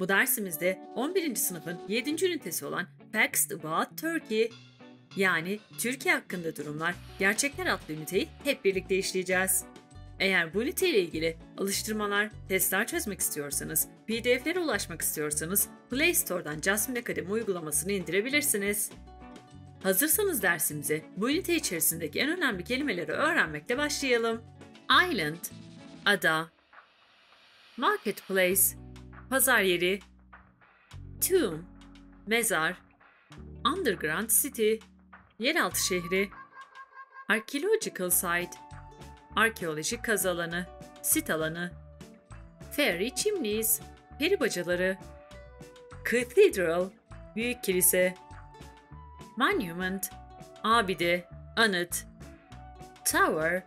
Bu dersimizde 11. sınıfın 7. ünitesi olan Facts About Turkey yani Türkiye hakkında durumlar, gerçekler adlı üniteyi hep birlikte işleyeceğiz. Eğer bu üniteyle ilgili alıştırmalar, testler çözmek istiyorsanız, pdf'lere ulaşmak istiyorsanız Play Store'dan Jasmine Akademi uygulamasını indirebilirsiniz. Hazırsanız dersimize bu ünite içerisindeki en önemli kelimeleri öğrenmekle başlayalım. Island, ada, marketplace, pazar yeri, tomb, mezar, underground city, yeraltı şehri, archaeological site, arkeolojik kaz alanı, sit alanı, fairy chimneys, peri bacaları, cathedral, büyük kilise, monument, abide, anıt, tower,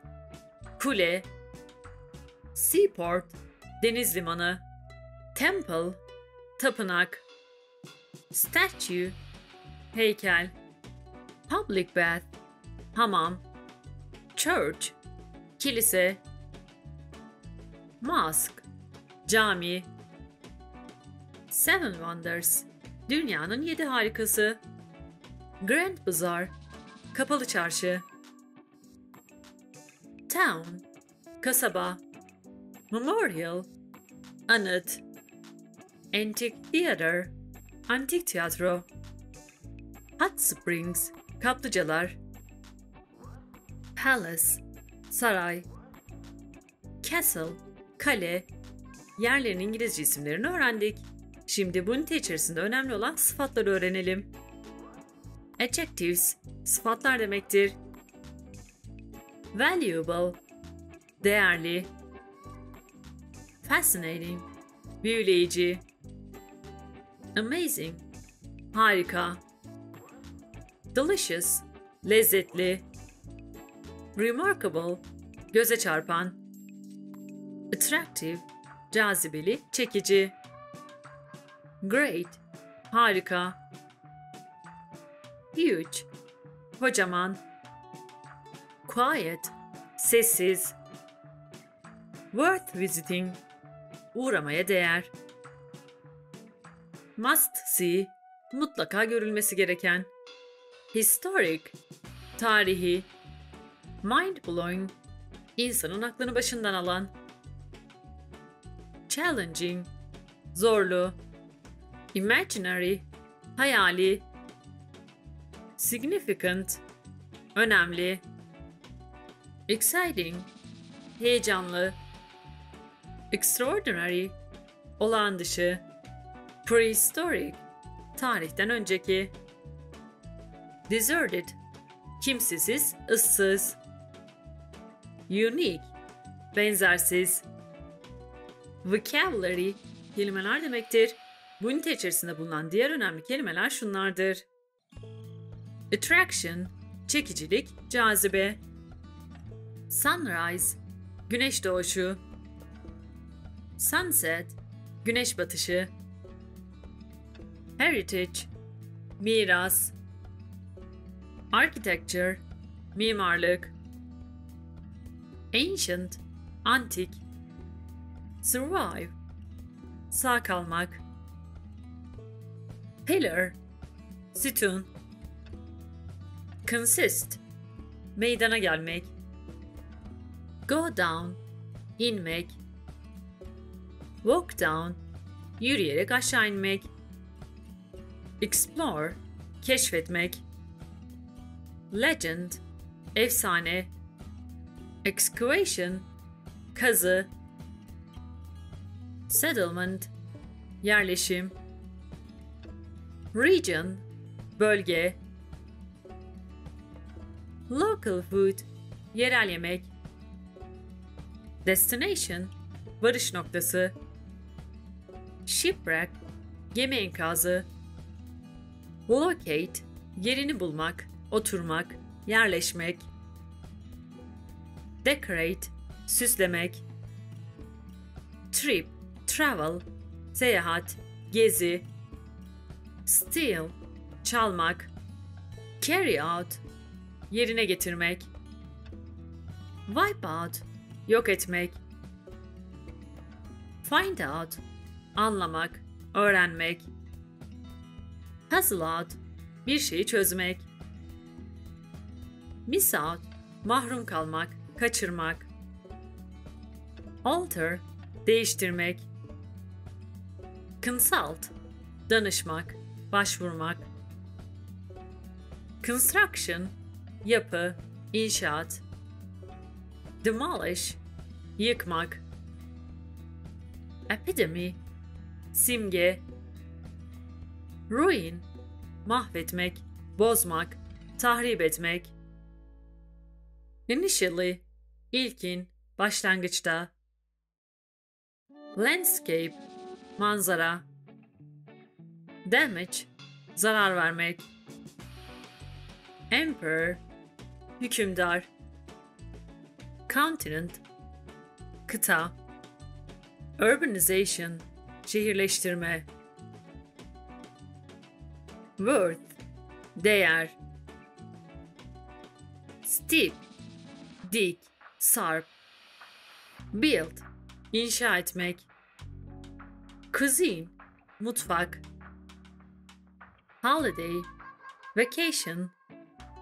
kule, seaport, deniz limanı, Temple, tapınak. Statue, heykel. Public bath, hamam. Church, kilise. Mosque, cami. Seven Wonders, dünyanın yedi harikası. Grand Bazaar, kapalı çarşı. Town, kasaba. Memorial, anıt. Antique Theater, Antik Tiyatro, Hot Springs, Kaplıcalar, Palace, Saray, Castle, Kale, yerlerin İngilizce isimlerini öğrendik. Şimdi bunun içerisinde önemli olan sıfatları öğrenelim. Adjectives, sıfatlar demektir. Valuable, değerli. Fascinating, büyüleyici. Amazing. Harika. Delicious. Lezzetli. Remarkable. Göze çarpan. Attractive. Cazibeli, çekici. Great. Harika. Huge. Kocaman. Quiet. Sessiz. Worth visiting. Uğramaya değer. Must see, mutlaka görülmesi gereken. Historic, tarihi. Mind-blowing, insanın aklını başından alan. Challenging, zorlu. Imaginary, hayali. Significant, önemli. Exciting, heyecanlı. Extraordinary, olağan dışı. Prehistoric, tarihten önceki. Deserted, kimsesiz, ıssız. Unique, benzersiz. Vocabulary, kelimeler demektir. Bu ünite içerisinde bulunan diğer önemli kelimeler şunlardır. Attraction, çekicilik, cazibe. Sunrise, güneş doğuşu. Sunset, güneş batışı. Heritage, miras, architecture, mimarlık, ancient, antik, survive, sağ kalmak, pillar, sütun, consist, meydana gelmek, go down, inmek, walk down, yürüyerek aşağı inmek, Explore, keşfetmek. Legend, efsane. Excavation, kazı. Settlement, yerleşim. Region, bölge. Local food, yerel yemek. Destination, varış noktası. Shipwreck, gemi enkazı. Locate, yerini bulmak, oturmak, yerleşmek. Decorate, süslemek. Trip, travel, seyahat, gezi. Steal, çalmak. Carry out, yerine getirmek. Wipe out, yok etmek. Find out, anlamak, öğrenmek. Puzzle out, bir şeyi çözmek. Miss out, mahrum kalmak, kaçırmak. Alter, değiştirmek. Consult, danışmak, başvurmak. Construction, yapı, inşaat. Demolish, yıkmak. Epidemi, simge, Ruin, mahvetmek, bozmak, tahrip etmek. Initially, ilkin, başlangıçta. Landscape, manzara. Damage, zarar vermek. Emperor, hükümdar. Continent, kıta. Urbanization, şehirleştirme worth değer steep dik sarp build inşa etmek cuisine mutfak holiday vacation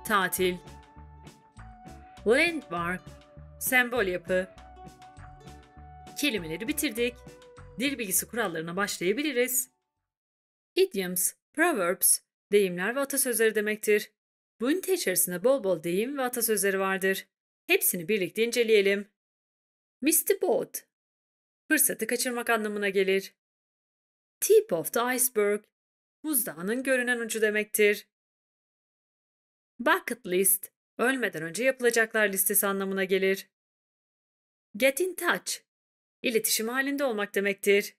tatil landmark sembol yapı kelimeleri bitirdik. Dil bilgisi kurallarına başlayabiliriz. Idioms, proverbs, deyimler ve atasözleri demektir. Bu ünite içerisinde bol bol deyim ve atasözleri vardır. Hepsini birlikte inceleyelim. Missed boat, fırsatı kaçırmak anlamına gelir. Tip of the iceberg, buzdağının görünen ucu demektir. Bucket list, ölmeden önce yapılacaklar listesi anlamına gelir. Get in touch, iletişim halinde olmak demektir.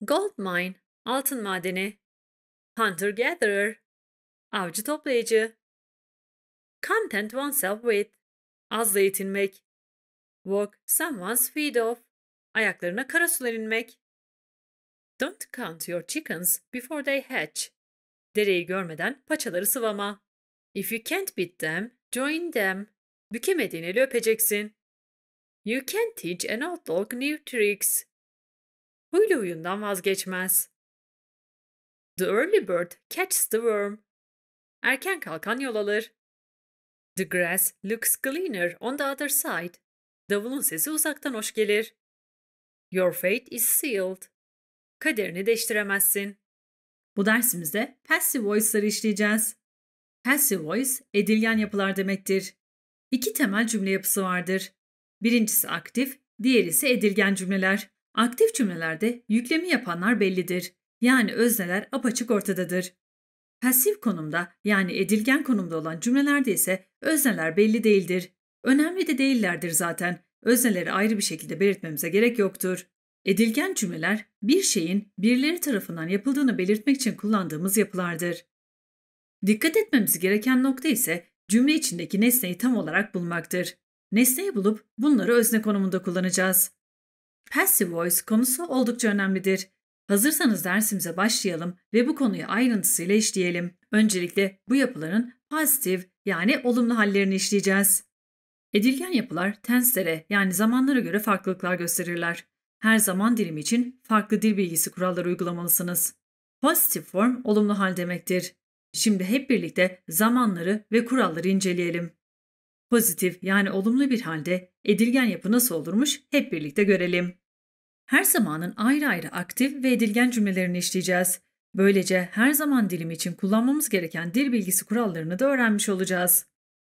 Gold mine, altın madeni, Hunter gatherer. Avcı toplayıcı. Content oneself with. Azla yetinmek. Walk someone's feet off. Ayaklarına kara inmek. Don't count your chickens before they hatch. Dereyi görmeden paçaları sıvama. If you can't beat them, join them. Bükemediğin eli öpeceksin. You can teach an old dog new tricks. Huylu huyundan vazgeçmez. The early bird catches the worm. Erken kalkan yol alır. The grass looks cleaner on the other side. Davulun sesi uzaktan hoş gelir. Your fate is sealed. Kaderini değiştiremezsin. Bu dersimizde passive voice'ları işleyeceğiz. Passive voice edilgen yapılar demektir. İki temel cümle yapısı vardır. Birincisi aktif, diğeri ise edilgen cümleler. Aktif cümlelerde yüklemi yapanlar bellidir yani özneler apaçık ortadadır. Pasif konumda yani edilgen konumda olan cümlelerde ise özneler belli değildir. Önemli de değillerdir zaten. Özneleri ayrı bir şekilde belirtmemize gerek yoktur. Edilgen cümleler bir şeyin birileri tarafından yapıldığını belirtmek için kullandığımız yapılardır. Dikkat etmemiz gereken nokta ise cümle içindeki nesneyi tam olarak bulmaktır. Nesneyi bulup bunları özne konumunda kullanacağız. Passive voice konusu oldukça önemlidir. Hazırsanız dersimize başlayalım ve bu konuyu ayrıntısıyla işleyelim. Öncelikle bu yapıların pozitif yani olumlu hallerini işleyeceğiz. Edilgen yapılar tenslere yani zamanlara göre farklılıklar gösterirler. Her zaman dilimi için farklı dil bilgisi kuralları uygulamalısınız. Pozitif form olumlu hal demektir. Şimdi hep birlikte zamanları ve kuralları inceleyelim. Pozitif yani olumlu bir halde edilgen yapı nasıl olurmuş hep birlikte görelim her zamanın ayrı ayrı aktif ve edilgen cümlelerini işleyeceğiz. Böylece her zaman dilimi için kullanmamız gereken dil bilgisi kurallarını da öğrenmiş olacağız.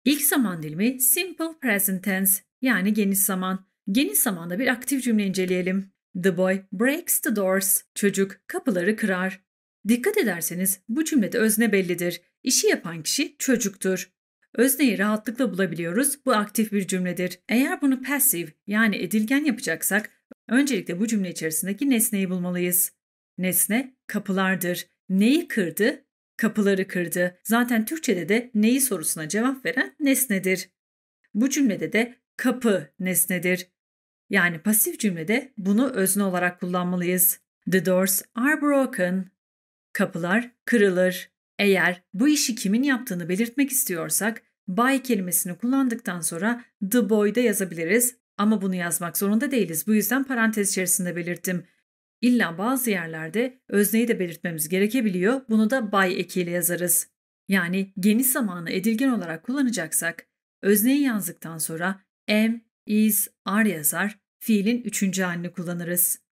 İlk zaman dilimi simple present tense yani geniş zaman. Geniş zamanda bir aktif cümle inceleyelim. The boy breaks the doors. Çocuk kapıları kırar. Dikkat ederseniz bu cümlede özne bellidir. İşi yapan kişi çocuktur. Özneyi rahatlıkla bulabiliyoruz. Bu aktif bir cümledir. Eğer bunu passive yani edilgen yapacaksak Öncelikle bu cümle içerisindeki nesneyi bulmalıyız. Nesne kapılardır. Neyi kırdı? Kapıları kırdı. Zaten Türkçede de neyi sorusuna cevap veren nesnedir. Bu cümlede de kapı nesnedir. Yani pasif cümlede bunu özne olarak kullanmalıyız. The doors are broken. Kapılar kırılır. Eğer bu işi kimin yaptığını belirtmek istiyorsak by kelimesini kullandıktan sonra the boy'da yazabiliriz ama bunu yazmak zorunda değiliz. Bu yüzden parantez içerisinde belirttim. İlla bazı yerlerde özneyi de belirtmemiz gerekebiliyor. Bunu da by ekiyle yazarız. Yani geniş zamanı edilgen olarak kullanacaksak özneyi yazdıktan sonra am, is, are yazar fiilin üçüncü halini kullanırız.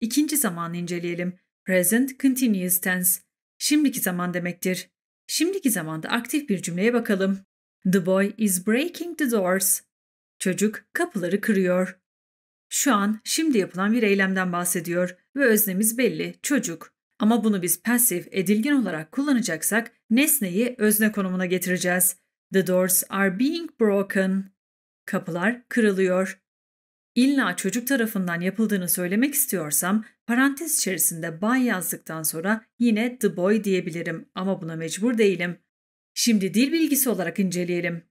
İkinci zamanı inceleyelim. Present continuous tense. Şimdiki zaman demektir. Şimdiki zamanda aktif bir cümleye bakalım. The boy is breaking the doors. Çocuk kapıları kırıyor. Şu an şimdi yapılan bir eylemden bahsediyor ve öznemiz belli, çocuk. Ama bunu biz pasif, edilgin olarak kullanacaksak nesneyi özne konumuna getireceğiz. The doors are being broken. Kapılar kırılıyor. İlla çocuk tarafından yapıldığını söylemek istiyorsam parantez içerisinde bay yazdıktan sonra yine the boy diyebilirim ama buna mecbur değilim. Şimdi dil bilgisi olarak inceleyelim.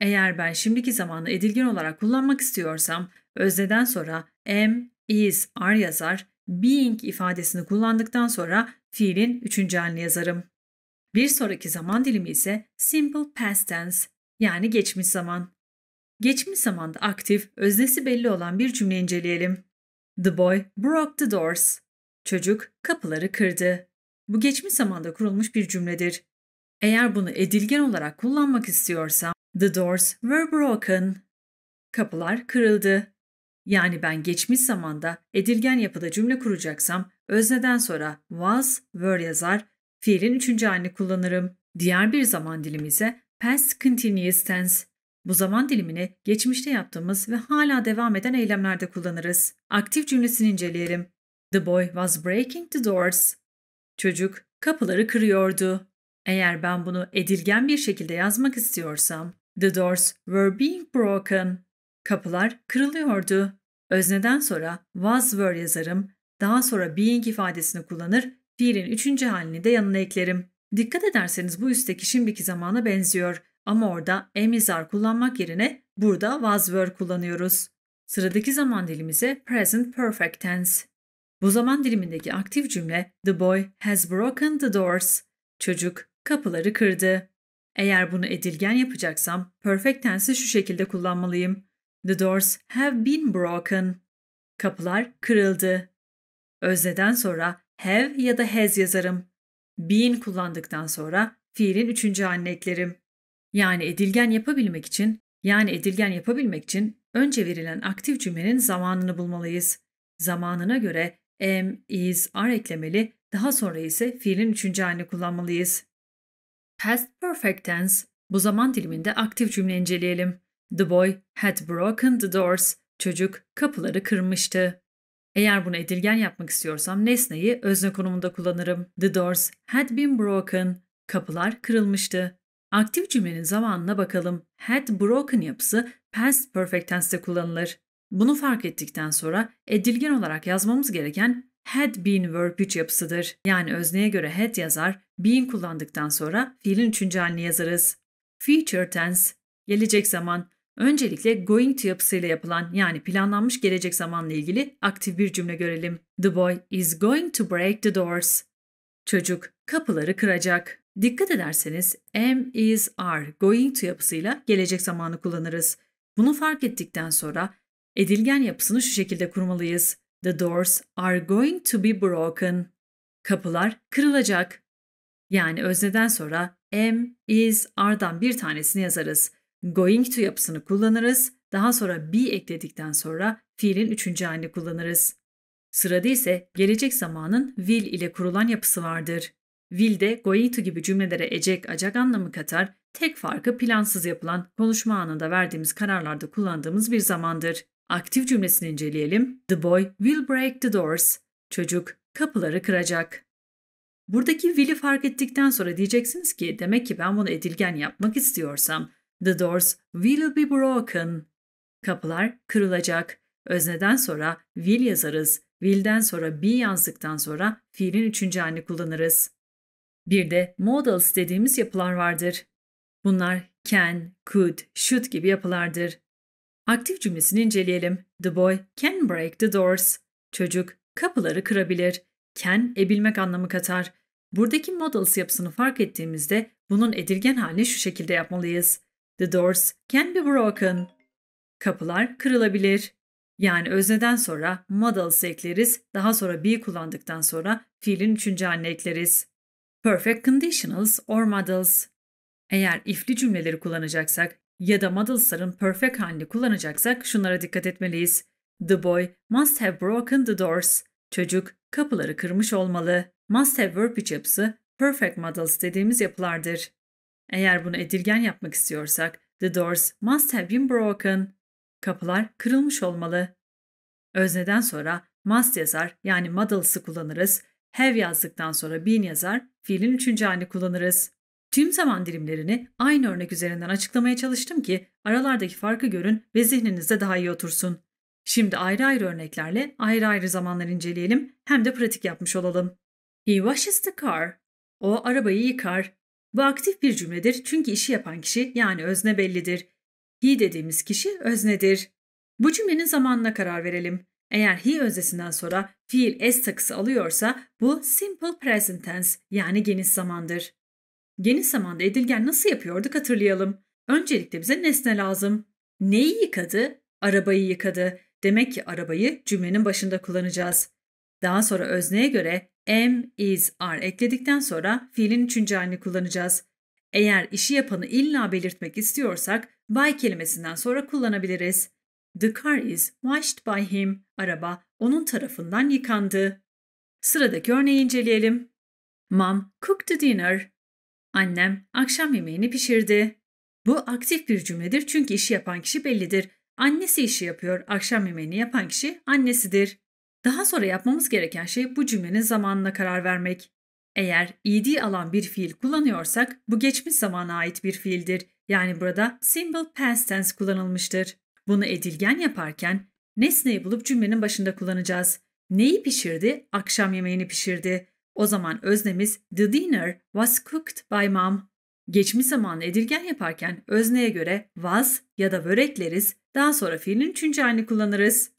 Eğer ben şimdiki zamanı edilgen olarak kullanmak istiyorsam özneden sonra am, is, are yazar, being ifadesini kullandıktan sonra fiilin üçüncü halini yazarım. Bir sonraki zaman dilimi ise simple past tense yani geçmiş zaman. Geçmiş zamanda aktif, öznesi belli olan bir cümle inceleyelim. The boy broke the doors. Çocuk kapıları kırdı. Bu geçmiş zamanda kurulmuş bir cümledir. Eğer bunu edilgen olarak kullanmak istiyorsam The doors were broken. Kapılar kırıldı. Yani ben geçmiş zamanda edilgen yapıda cümle kuracaksam özneden sonra was, were yazar, fiilin üçüncü halini kullanırım. Diğer bir zaman dilimi ise past continuous tense. Bu zaman dilimini geçmişte yaptığımız ve hala devam eden eylemlerde kullanırız. Aktif cümlesini inceleyelim. The boy was breaking the doors. Çocuk kapıları kırıyordu. Eğer ben bunu edilgen bir şekilde yazmak istiyorsam, The doors were being broken. Kapılar kırılıyordu. Özneden sonra was were yazarım, daha sonra being ifadesini kullanır, fiilin üçüncü halini de yanına eklerim. Dikkat ederseniz bu üstteki şimdiki zamana benziyor ama orada am emizar kullanmak yerine burada was were kullanıyoruz. Sıradaki zaman dilimize present perfect tense. Bu zaman dilimindeki aktif cümle the boy has broken the doors. Çocuk kapıları kırdı. Eğer bunu edilgen yapacaksam perfect tense'i şu şekilde kullanmalıyım. The doors have been broken. Kapılar kırıldı. Özneden sonra have ya da has yazarım. Been kullandıktan sonra fiilin üçüncü haline eklerim. Yani edilgen yapabilmek için, yani edilgen yapabilmek için önce verilen aktif cümlenin zamanını bulmalıyız. Zamanına göre am, is, are eklemeli, daha sonra ise fiilin üçüncü halini kullanmalıyız. Past perfect tense. Bu zaman diliminde aktif cümle inceleyelim. The boy had broken the doors. Çocuk kapıları kırmıştı. Eğer bunu edilgen yapmak istiyorsam nesneyi özne konumunda kullanırım. The doors had been broken. Kapılar kırılmıştı. Aktif cümlenin zamanına bakalım. Had broken yapısı past perfect Tense'te kullanılır. Bunu fark ettikten sonra edilgen olarak yazmamız gereken had been verb üç yapısıdır. Yani özneye göre had yazar, been kullandıktan sonra fiilin üçüncü halini yazarız. Future tense, gelecek zaman, öncelikle going to yapısıyla yapılan yani planlanmış gelecek zamanla ilgili aktif bir cümle görelim. The boy is going to break the doors. Çocuk kapıları kıracak. Dikkat ederseniz am is are going to yapısıyla gelecek zamanı kullanırız. Bunu fark ettikten sonra edilgen yapısını şu şekilde kurmalıyız. The doors are going to be broken. Kapılar kırılacak. Yani özneden sonra am, is, are'dan bir tanesini yazarız. Going to yapısını kullanırız. Daha sonra be ekledikten sonra fiilin üçüncü halini kullanırız. Sırada ise gelecek zamanın will ile kurulan yapısı vardır. Will de going to gibi cümlelere ecek acak anlamı katar, tek farkı plansız yapılan konuşma anında verdiğimiz kararlarda kullandığımız bir zamandır. Aktif cümlesini inceleyelim. The boy will break the doors. Çocuk kapıları kıracak. Buradaki will'i fark ettikten sonra diyeceksiniz ki demek ki ben bunu edilgen yapmak istiyorsam the doors will be broken. Kapılar kırılacak. Özneden sonra will yazarız. Will'den sonra be yazdıktan sonra fiilin üçüncü halini kullanırız. Bir de modals dediğimiz yapılar vardır. Bunlar can, could, should gibi yapılardır. Aktif cümlesini inceleyelim. The boy can break the doors. Çocuk kapıları kırabilir. Can ebilmek anlamı katar. Buradaki models yapısını fark ettiğimizde bunun edilgen halini şu şekilde yapmalıyız. The doors can be broken. Kapılar kırılabilir. Yani özneden sonra models ekleriz, daha sonra be kullandıktan sonra fiilin üçüncü haline ekleriz. Perfect conditionals or models. Eğer ifli cümleleri kullanacaksak ya da Muddlesar'ın perfect halini kullanacaksak şunlara dikkat etmeliyiz. The boy must have broken the doors. Çocuk kapıları kırmış olmalı. Must have verb yapısı perfect models dediğimiz yapılardır. Eğer bunu edilgen yapmak istiyorsak the doors must have been broken. Kapılar kırılmış olmalı. Özneden sonra must yazar yani models'ı kullanırız. Have yazdıktan sonra been yazar, fiilin üçüncü halini kullanırız. Tüm zaman dilimlerini aynı örnek üzerinden açıklamaya çalıştım ki aralardaki farkı görün ve zihninizde daha iyi otursun. Şimdi ayrı ayrı örneklerle ayrı ayrı zamanları inceleyelim hem de pratik yapmış olalım. He washes the car. O arabayı yıkar. Bu aktif bir cümledir çünkü işi yapan kişi yani özne bellidir. He dediğimiz kişi öznedir. Bu cümlenin zamanına karar verelim. Eğer he öznesinden sonra fiil s takısı alıyorsa bu simple present tense yani geniş zamandır. Geniş zamanda edilgen nasıl yapıyorduk hatırlayalım. Öncelikle bize nesne lazım. Neyi yıkadı? Arabayı yıkadı. Demek ki arabayı cümlenin başında kullanacağız. Daha sonra özneye göre am, is, are ekledikten sonra fiilin üçüncü halini kullanacağız. Eğer işi yapanı illa belirtmek istiyorsak by kelimesinden sonra kullanabiliriz. The car is washed by him. Araba onun tarafından yıkandı. Sıradaki örneği inceleyelim. Mom cooked the dinner. Annem akşam yemeğini pişirdi. Bu aktif bir cümledir çünkü işi yapan kişi bellidir. Annesi işi yapıyor, akşam yemeğini yapan kişi annesidir. Daha sonra yapmamız gereken şey bu cümlenin zamanına karar vermek. Eğer id e alan bir fiil kullanıyorsak bu geçmiş zamana ait bir fiildir. Yani burada simple past tense kullanılmıştır. Bunu edilgen yaparken nesneyi bulup cümlenin başında kullanacağız. Neyi pişirdi? Akşam yemeğini pişirdi. O zaman öznemiz the dinner was cooked by mom. Geçmiş zamanlı edilgen yaparken özneye göre was ya da börekleriz, daha sonra fiilin üçüncü halini kullanırız.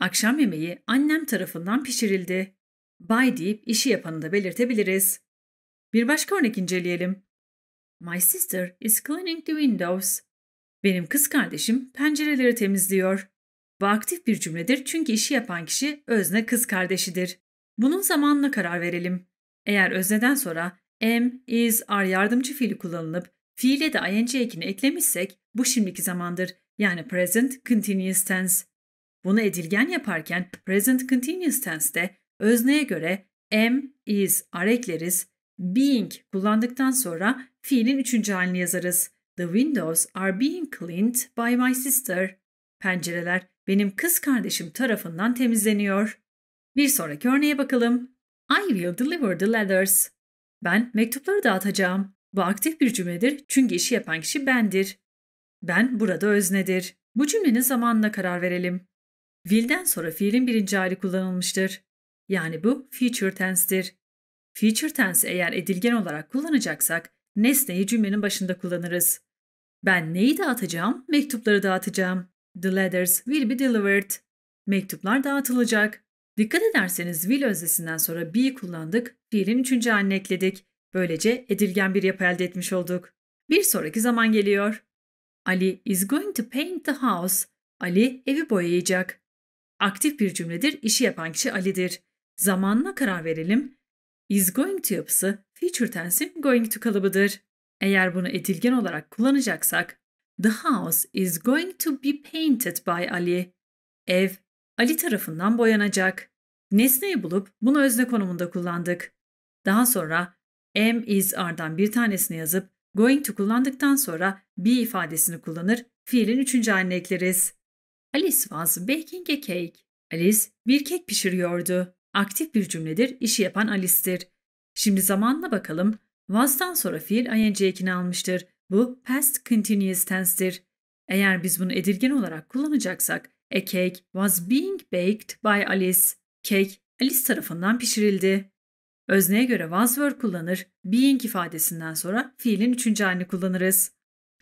Akşam yemeği annem tarafından pişirildi. By deyip işi yapanı da belirtebiliriz. Bir başka örnek inceleyelim. My sister is cleaning the windows. Benim kız kardeşim pencereleri temizliyor. Bu aktif bir cümledir çünkü işi yapan kişi özne kız kardeşidir. Bunun zamanına karar verelim. Eğer özneden sonra am, is, are yardımcı fiili kullanılıp fiile de ing ekini eklemişsek bu şimdiki zamandır yani present continuous tense. Bunu edilgen yaparken present continuous tense'de özneye göre am, is, are ekleriz, being kullandıktan sonra fiilin üçüncü halini yazarız. The windows are being cleaned by my sister. Pencereler benim kız kardeşim tarafından temizleniyor. Bir sonraki örneğe bakalım. I will deliver the letters. Ben mektupları dağıtacağım. Bu aktif bir cümledir çünkü işi yapan kişi bendir. Ben burada öznedir. Bu cümlenin zamanına karar verelim. Will'den sonra fiilin birinci hali kullanılmıştır. Yani bu future tense'dir. Future tense eğer edilgen olarak kullanacaksak nesneyi cümlenin başında kullanırız. Ben neyi dağıtacağım? Mektupları dağıtacağım. The letters will be delivered. Mektuplar dağıtılacak. Dikkat ederseniz will öznesinden sonra be kullandık, fiilin üçüncü halini ekledik. Böylece edilgen bir yapı elde etmiş olduk. Bir sonraki zaman geliyor. Ali is going to paint the house. Ali evi boyayacak. Aktif bir cümledir, işi yapan kişi Ali'dir. Zamanına karar verelim. Is going to yapısı future tense'in going to kalıbıdır. Eğer bunu edilgen olarak kullanacaksak, the house is going to be painted by Ali. Ev Ali tarafından boyanacak. Nesneyi bulup bunu özne konumunda kullandık. Daha sonra M is R'dan bir tanesini yazıp going to kullandıktan sonra be ifadesini kullanır, fiilin üçüncü haline ekleriz. Alice was baking a cake. Alice bir kek pişiriyordu. Aktif bir cümledir, işi yapan Alice'tir. Şimdi zamanla bakalım. Was'tan sonra fiil ing ekini almıştır. Bu past continuous tense'tir. Eğer biz bunu edilgen olarak kullanacaksak A cake was being baked by Alice. Cake Alice tarafından pişirildi. Özneye göre was were kullanır, being ifadesinden sonra fiilin üçüncü halini kullanırız.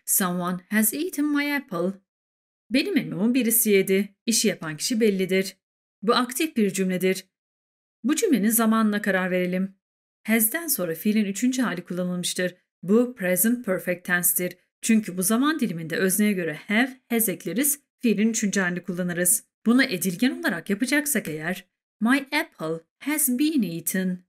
Someone has eaten my apple. Benim elmamı birisi yedi. İşi yapan kişi bellidir. Bu aktif bir cümledir. Bu cümlenin zamanına karar verelim. Has'den sonra fiilin üçüncü hali kullanılmıştır. Bu present perfect tense'dir. Çünkü bu zaman diliminde özneye göre have, has ekleriz fiilin üçüncü halini kullanırız. Bunu edilgen olarak yapacaksak eğer My apple has been eaten.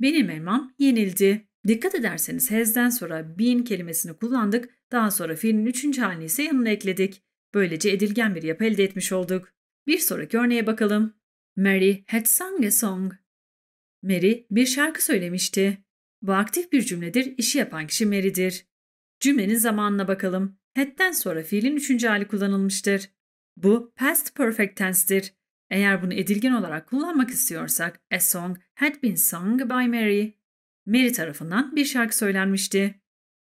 Benim elmam yenildi. Dikkat ederseniz has'den sonra been kelimesini kullandık. Daha sonra fiilin üçüncü halini ise yanına ekledik. Böylece edilgen bir yapı elde etmiş olduk. Bir sonraki örneğe bakalım. Mary had sung a song. Mary bir şarkı söylemişti. Bu aktif bir cümledir, işi yapan kişi Mary'dir. Cümlenin zamanına bakalım had'den sonra fiilin üçüncü hali kullanılmıştır. Bu past perfect tense'dir. Eğer bunu edilgen olarak kullanmak istiyorsak a song had been sung by Mary. Mary tarafından bir şarkı söylenmişti.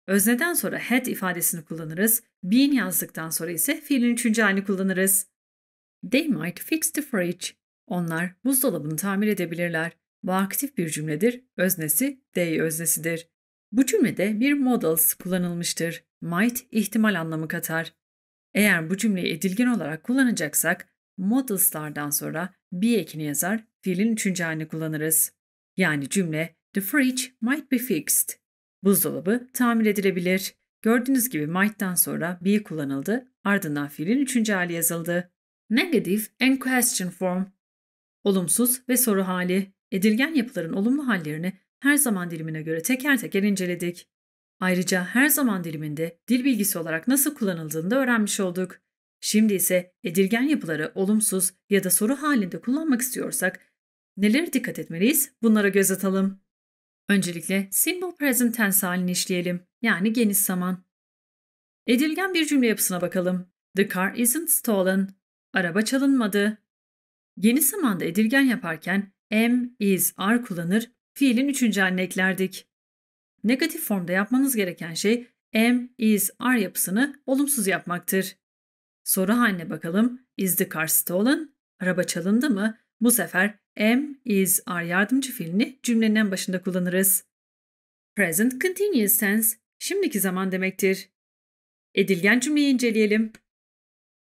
Özneden sonra had ifadesini kullanırız. Been yazdıktan sonra ise fiilin üçüncü halini kullanırız. They might fix the fridge. Onlar buzdolabını tamir edebilirler. Bu aktif bir cümledir. Öznesi they öznesidir. Bu cümlede bir modals kullanılmıştır might ihtimal anlamı katar. Eğer bu cümleyi edilgen olarak kullanacaksak models'lardan sonra be ekini yazar fiilin üçüncü halini kullanırız. Yani cümle the fridge might be fixed. Buzdolabı tamir edilebilir. Gördüğünüz gibi might'tan sonra be kullanıldı ardından fiilin üçüncü hali yazıldı. Negative and question form Olumsuz ve soru hali. Edilgen yapıların olumlu hallerini her zaman dilimine göre teker teker inceledik. Ayrıca her zaman diliminde dil bilgisi olarak nasıl kullanıldığını da öğrenmiş olduk. Şimdi ise edilgen yapıları olumsuz ya da soru halinde kullanmak istiyorsak nelere dikkat etmeliyiz? Bunlara göz atalım. Öncelikle simple present tense halini işleyelim. Yani geniş zaman. Edilgen bir cümle yapısına bakalım. The car isn't stolen. Araba çalınmadı. Geniş zamanda edilgen yaparken am, is, are kullanır, fiilin üçüncü haline eklerdik. Negatif formda yapmanız gereken şey am, is, are yapısını olumsuz yapmaktır. Soru haline bakalım. Is the car stolen? Araba çalındı mı? Bu sefer am, is, are yardımcı fiilini cümlenin en başında kullanırız. Present continuous tense şimdiki zaman demektir. Edilgen cümleyi inceleyelim.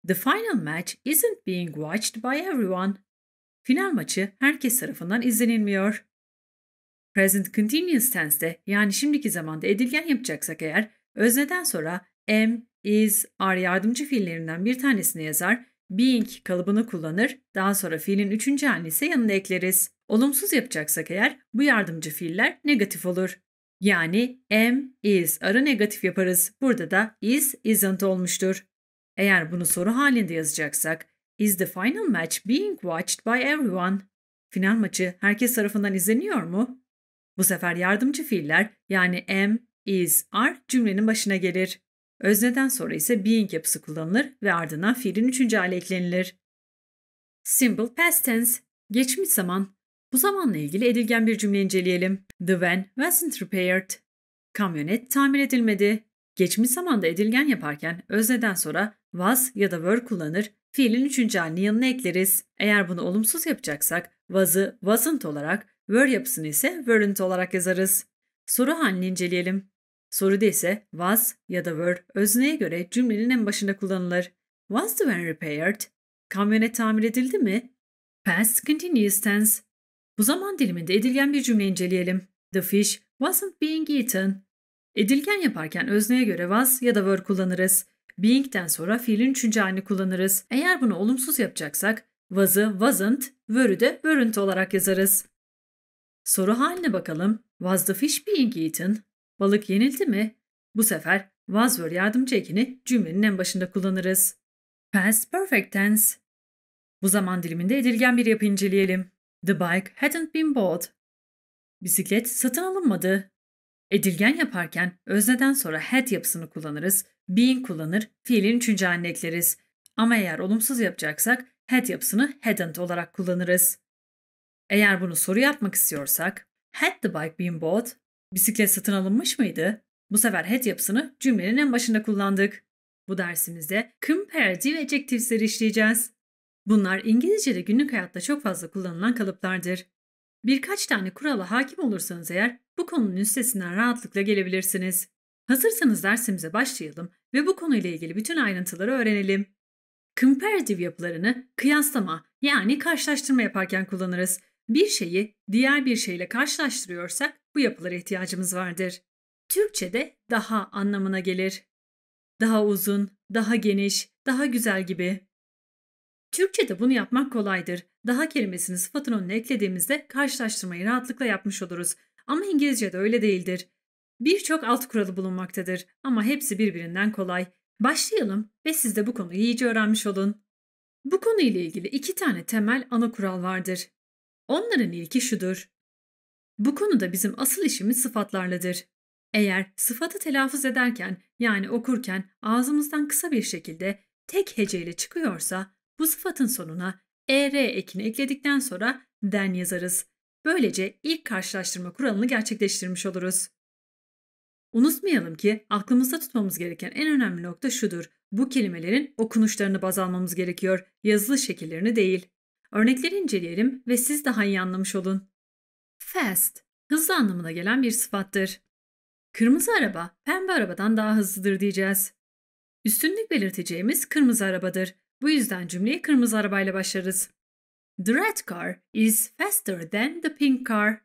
The final match isn't being watched by everyone. Final maçı herkes tarafından izlenilmiyor. Present continuous tense'de yani şimdiki zamanda edilgen yapacaksak eğer özneden sonra am, is, are yardımcı fiillerinden bir tanesini yazar, being kalıbını kullanır, daha sonra fiilin üçüncü halini ise yanına ekleriz. Olumsuz yapacaksak eğer bu yardımcı fiiller negatif olur. Yani am, is, are'ı negatif yaparız. Burada da is, isn't olmuştur. Eğer bunu soru halinde yazacaksak, is the final match being watched by everyone? Final maçı herkes tarafından izleniyor mu? Bu sefer yardımcı fiiller yani am, is, are cümlenin başına gelir. Özneden sonra ise being yapısı kullanılır ve ardından fiilin üçüncü hali eklenilir. Simple past tense, geçmiş zaman. Bu zamanla ilgili edilgen bir cümle inceleyelim. The van wasn't repaired. Kamyonet tamir edilmedi. Geçmiş zamanda edilgen yaparken özneden sonra was ya da were kullanır, fiilin üçüncü halini yanına ekleriz. Eğer bunu olumsuz yapacaksak was'ı wasn't olarak, Word yapısını ise Word'ünt olarak yazarız. Soru halini inceleyelim. Soruda ise was ya da were özneye göre cümlenin en başında kullanılır. Was the van repaired? Kamyonet tamir edildi mi? Past continuous tense. Bu zaman diliminde edilgen bir cümle inceleyelim. The fish wasn't being eaten. Edilgen yaparken özneye göre was ya da were kullanırız. Being'den sonra fiilin üçüncü halini kullanırız. Eğer bunu olumsuz yapacaksak was'ı wasn't, were'ü de weren't olarak yazarız. Soru haline bakalım. Was the fish being eaten? Balık yenildi mi? Bu sefer was were yardımcı ekini cümlenin en başında kullanırız. Past perfect tense. Bu zaman diliminde edilgen bir yapı inceleyelim. The bike hadn't been bought. Bisiklet satın alınmadı. Edilgen yaparken özneden sonra had yapısını kullanırız, being kullanır, fiilin üçüncü haline ekleriz. Ama eğer olumsuz yapacaksak had yapısını hadn't olarak kullanırız. Eğer bunu soru yapmak istiyorsak had the bike been bought? Bisiklet satın alınmış mıydı? Bu sefer had yapısını cümlenin en başında kullandık. Bu dersimizde comparative adjectives'leri işleyeceğiz. Bunlar İngilizce'de günlük hayatta çok fazla kullanılan kalıplardır. Birkaç tane kurala hakim olursanız eğer bu konunun üstesinden rahatlıkla gelebilirsiniz. Hazırsanız dersimize başlayalım ve bu konuyla ilgili bütün ayrıntıları öğrenelim. Comparative yapılarını kıyaslama yani karşılaştırma yaparken kullanırız bir şeyi diğer bir şeyle karşılaştırıyorsak bu yapılara ihtiyacımız vardır. Türkçe'de daha anlamına gelir. Daha uzun, daha geniş, daha güzel gibi. Türkçe'de bunu yapmak kolaydır. Daha kelimesini sıfatın önüne eklediğimizde karşılaştırmayı rahatlıkla yapmış oluruz. Ama İngilizce'de öyle değildir. Birçok alt kuralı bulunmaktadır ama hepsi birbirinden kolay. Başlayalım ve siz de bu konuyu iyice öğrenmiş olun. Bu konuyla ilgili iki tane temel ana kural vardır. Onların ilki şudur. Bu konuda bizim asıl işimiz sıfatlarladır. Eğer sıfatı telaffuz ederken yani okurken ağzımızdan kısa bir şekilde tek heceyle çıkıyorsa bu sıfatın sonuna er ekini ekledikten sonra den yazarız. Böylece ilk karşılaştırma kuralını gerçekleştirmiş oluruz. Unutmayalım ki aklımızda tutmamız gereken en önemli nokta şudur. Bu kelimelerin okunuşlarını baz almamız gerekiyor, yazılı şekillerini değil. Örnekleri inceleyelim ve siz daha iyi anlamış olun. Fast, hızlı anlamına gelen bir sıfattır. Kırmızı araba, pembe arabadan daha hızlıdır diyeceğiz. Üstünlük belirteceğimiz kırmızı arabadır. Bu yüzden cümleye kırmızı arabayla başlarız. The red car is faster than the pink car.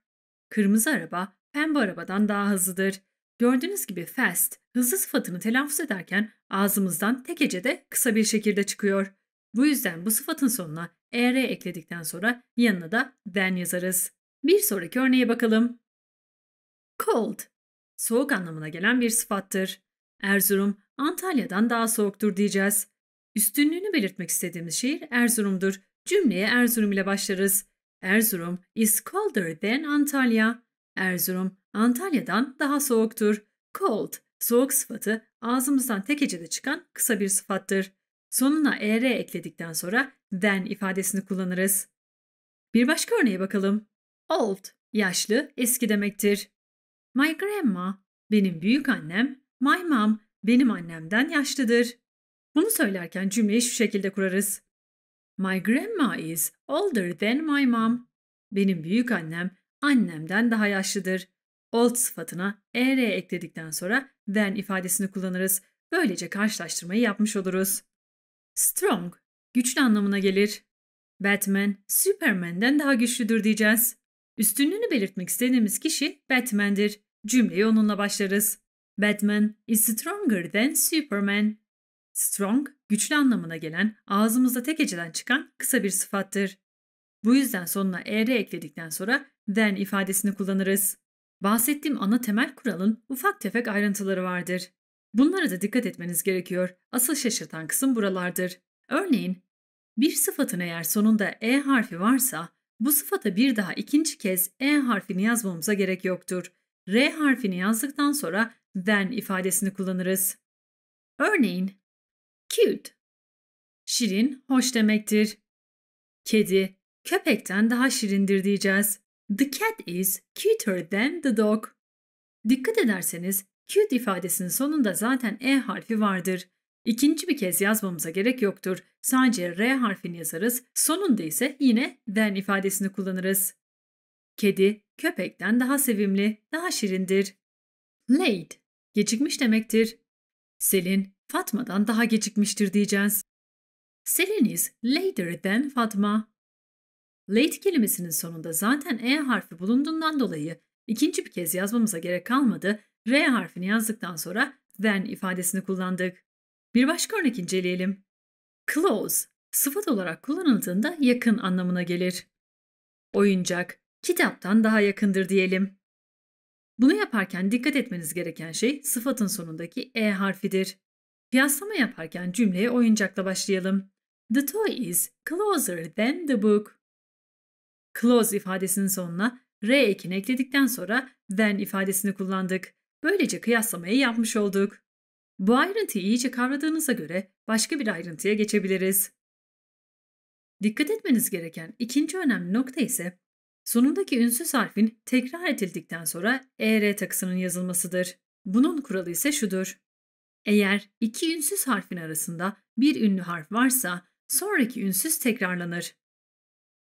Kırmızı araba, pembe arabadan daha hızlıdır. Gördüğünüz gibi fast, hızlı sıfatını telaffuz ederken ağzımızdan tek hecede kısa bir şekilde çıkıyor. Bu yüzden bu sıfatın sonuna er ekledikten sonra yanına da den yazarız. Bir sonraki örneğe bakalım. Cold, soğuk anlamına gelen bir sıfattır. Erzurum, Antalya'dan daha soğuktur diyeceğiz. Üstünlüğünü belirtmek istediğimiz şehir Erzurum'dur. Cümleye Erzurum ile başlarız. Erzurum is colder than Antalya. Erzurum, Antalya'dan daha soğuktur. Cold, soğuk sıfatı ağzımızdan tek hecede çıkan kısa bir sıfattır. Sonuna er ekledikten sonra then ifadesini kullanırız. Bir başka örneğe bakalım. Old, yaşlı, eski demektir. My grandma, benim büyük annem, my mom, benim annemden yaşlıdır. Bunu söylerken cümleyi şu şekilde kurarız. My grandma is older than my mom. Benim büyük annem annemden daha yaşlıdır. Old sıfatına er ekledikten sonra than ifadesini kullanırız. Böylece karşılaştırmayı yapmış oluruz. Strong, güçlü anlamına gelir. Batman, Superman'den daha güçlüdür diyeceğiz. Üstünlüğünü belirtmek istediğimiz kişi Batman'dir. Cümleyi onunla başlarız. Batman is stronger than Superman. Strong, güçlü anlamına gelen, ağzımızda tek heceden çıkan kısa bir sıfattır. Bu yüzden sonuna er ekledikten sonra than ifadesini kullanırız. Bahsettiğim ana temel kuralın ufak tefek ayrıntıları vardır. Bunlara da dikkat etmeniz gerekiyor. Asıl şaşırtan kısım buralardır. Örneğin, bir sıfatın eğer sonunda e harfi varsa, bu sıfata bir daha ikinci kez e harfini yazmamıza gerek yoktur. R harfini yazdıktan sonra then ifadesini kullanırız. Örneğin, cute, şirin, hoş demektir. Kedi, köpekten daha şirindir diyeceğiz. The cat is cuter than the dog. Dikkat ederseniz Cute ifadesinin sonunda zaten E harfi vardır. İkinci bir kez yazmamıza gerek yoktur. Sadece R harfini yazarız. Sonunda ise yine than ifadesini kullanırız. Kedi köpekten daha sevimli, daha şirindir. Late gecikmiş demektir. Selin Fatma'dan daha gecikmiştir diyeceğiz. Selin is later than Fatma. Late kelimesinin sonunda zaten E harfi bulunduğundan dolayı ikinci bir kez yazmamıza gerek kalmadı R harfini yazdıktan sonra then ifadesini kullandık. Bir başka örnek inceleyelim. Close, sıfat olarak kullanıldığında yakın anlamına gelir. Oyuncak, kitaptan daha yakındır diyelim. Bunu yaparken dikkat etmeniz gereken şey sıfatın sonundaki e harfidir. Kıyaslama yaparken cümleye oyuncakla başlayalım. The toy is closer than the book. Close ifadesinin sonuna R ekini ekledikten sonra than ifadesini kullandık. Böylece kıyaslamayı yapmış olduk. Bu ayrıntıyı iyice kavradığınıza göre başka bir ayrıntıya geçebiliriz. Dikkat etmeniz gereken ikinci önemli nokta ise sonundaki ünsüz harfin tekrar edildikten sonra ER takısının yazılmasıdır. Bunun kuralı ise şudur. Eğer iki ünsüz harfin arasında bir ünlü harf varsa sonraki ünsüz tekrarlanır.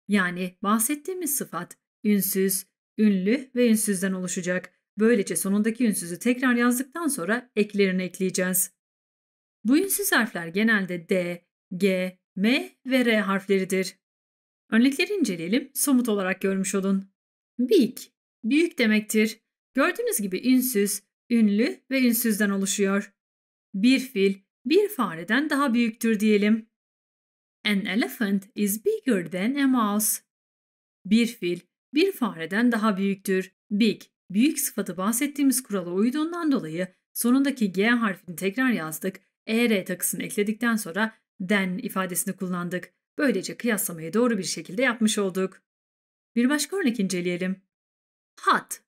Yani bahsettiğimiz sıfat ünsüz, ünlü ve ünsüzden oluşacak Böylece sonundaki ünsüzü tekrar yazdıktan sonra eklerini ekleyeceğiz. Bu ünsüz harfler genelde D, G, M ve R harfleridir. Örnekleri inceleyelim, somut olarak görmüş olun. Big, büyük demektir. Gördüğünüz gibi ünsüz, ünlü ve ünsüzden oluşuyor. Bir fil, bir fareden daha büyüktür diyelim. An elephant is bigger than a mouse. Bir fil, bir fareden daha büyüktür. Big, Büyük sıfatı bahsettiğimiz kurala uyduğundan dolayı sonundaki G harfini tekrar yazdık, ER takısını ekledikten sonra den ifadesini kullandık. Böylece kıyaslamayı doğru bir şekilde yapmış olduk. Bir başka örnek inceleyelim. Hot,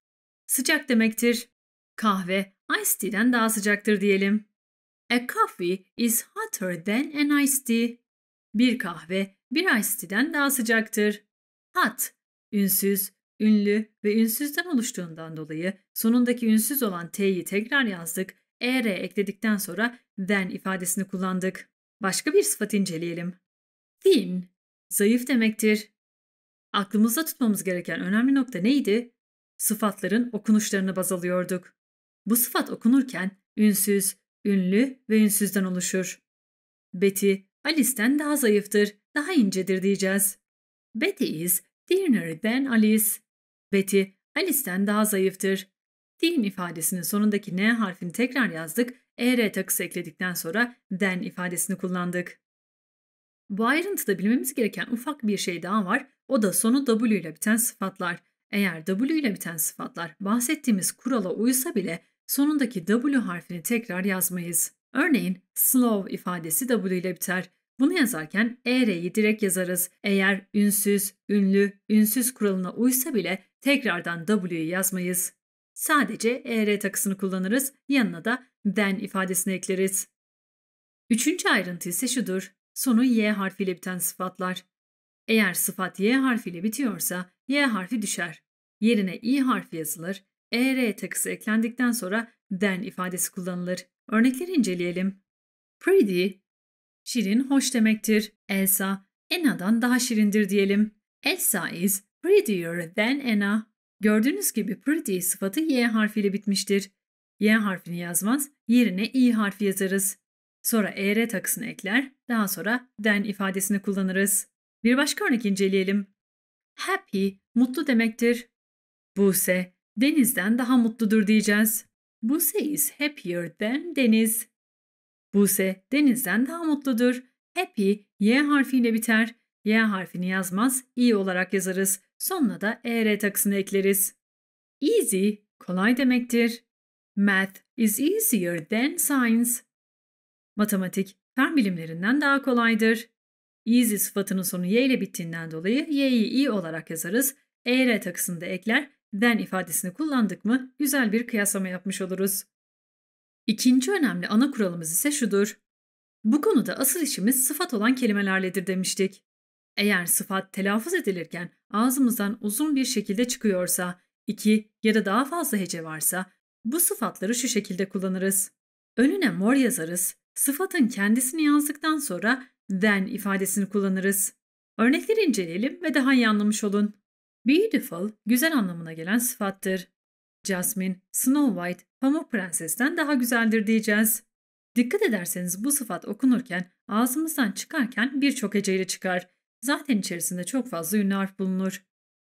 sıcak demektir. Kahve, ice tea'den daha sıcaktır diyelim. A coffee is hotter than an ice tea. Bir kahve, bir ice tea'den daha sıcaktır. Hot, ünsüz, Ünlü ve ünsüzden oluştuğundan dolayı sonundaki ünsüz olan t'yi tekrar yazdık, er ekledikten sonra then ifadesini kullandık. Başka bir sıfat inceleyelim. Thin, zayıf demektir. Aklımızda tutmamız gereken önemli nokta neydi? Sıfatların okunuşlarını baz alıyorduk. Bu sıfat okunurken ünsüz, ünlü ve ünsüzden oluşur. Betty, Alice'ten daha zayıftır, daha incedir diyeceğiz. Betty is thinner than Alice. Betty, Alice'ten daha zayıftır. Din ifadesinin sonundaki N harfini tekrar yazdık, ER takısı ekledikten sonra 'den' ifadesini kullandık. Bu ayrıntıda bilmemiz gereken ufak bir şey daha var. O da sonu W ile biten sıfatlar. Eğer W ile biten sıfatlar bahsettiğimiz kurala uysa bile sonundaki W harfini tekrar yazmayız. Örneğin slow ifadesi W ile biter. Bunu yazarken ER'yi direkt yazarız. Eğer ünsüz, ünlü, ünsüz kuralına uysa bile Tekrardan W'yu yazmayız. Sadece ER takısını kullanırız, yanına da then ifadesini ekleriz. Üçüncü ayrıntı ise şudur. Sonu Y harfiyle biten sıfatlar. Eğer sıfat Y harfiyle bitiyorsa Y harfi düşer. Yerine I harfi yazılır, ER takısı eklendikten sonra then ifadesi kullanılır. Örnekleri inceleyelim. Pretty, şirin hoş demektir. Elsa, Enna'dan daha şirindir diyelim. Elsa is prettier than Anna. Gördüğünüz gibi pretty sıfatı y harfiyle bitmiştir. Y harfini yazmaz, yerine i harfi yazarız. Sonra er takısını ekler, daha sonra than ifadesini kullanırız. Bir başka örnek inceleyelim. Happy, mutlu demektir. Buse, denizden daha mutludur diyeceğiz. Buse is happier than deniz. Buse, denizden daha mutludur. Happy, y harfiyle biter. Y harfini yazmaz, i olarak yazarız. Sonuna da er takısını ekleriz. Easy, kolay demektir. Math is easier than science. Matematik, fen bilimlerinden daha kolaydır. Easy sıfatının sonu y ile bittiğinden dolayı y'yi i olarak yazarız. Er takısını da ekler, than ifadesini kullandık mı güzel bir kıyaslama yapmış oluruz. İkinci önemli ana kuralımız ise şudur. Bu konuda asıl işimiz sıfat olan kelimelerledir demiştik. Eğer sıfat telaffuz edilirken ağzımızdan uzun bir şekilde çıkıyorsa, iki ya da daha fazla hece varsa bu sıfatları şu şekilde kullanırız. Önüne mor yazarız, sıfatın kendisini yazdıktan sonra then ifadesini kullanırız. Örnekleri inceleyelim ve daha iyi anlamış olun. Beautiful, güzel anlamına gelen sıfattır. Jasmine, Snow White, Pamuk Prenses'ten daha güzeldir diyeceğiz. Dikkat ederseniz bu sıfat okunurken ağzımızdan çıkarken birçok heceyle çıkar. Zaten içerisinde çok fazla ünlü harf bulunur.